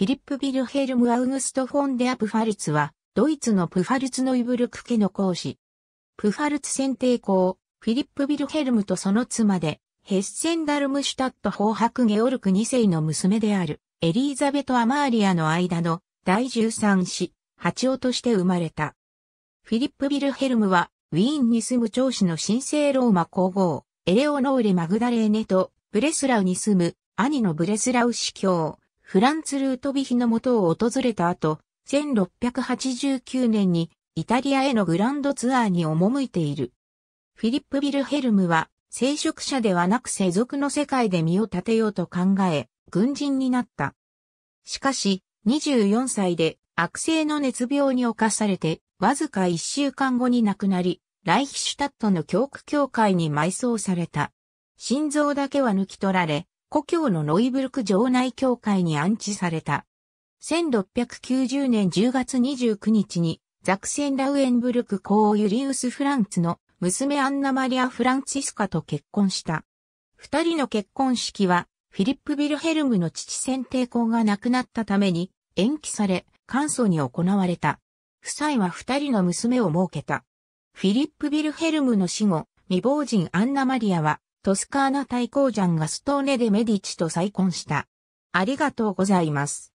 フィリップ・ビルヘルム・アウグスト・フォンデア・プファルツは、ドイツのプファルツのイブルク家の公師。プファルツ選定校、フィリップ・ビルヘルムとその妻で、ヘッセンダルムシュタット法ク・ゲオルク2世の娘である、エリーザベト・アマーリアの間の第13子、八王として生まれた。フィリップ・ビルヘルムは、ウィーンに住む長子の神聖ローマ皇后、エレオノーレ・マグダレーネと、ブレスラウに住む、兄のブレスラウ司教、フランツ・ルートヴィヒの元を訪れた後、1689年にイタリアへのグランドツアーに赴いている。フィリップ・ビルヘルムは、聖職者ではなく世俗の世界で身を立てようと考え、軍人になった。しかし、24歳で悪性の熱病に侵されて、わずか1週間後に亡くなり、ライヒシュタットの教区教会に埋葬された。心臓だけは抜き取られ、故郷のノイブルク城内教会に安置された。1690年10月29日にザクセンラウエンブルク公ユリウス・フランツの娘アンナ・マリア・フランツィスカと結婚した。二人の結婚式はフィリップ・ビルヘルムの父選定公が亡くなったために延期され簡素に行われた。夫妻は二人の娘を設けた。フィリップ・ビルヘルムの死後、未亡人アンナ・マリアはトスカーナ大公ジャンがストーネでメディチと再婚した。ありがとうございます。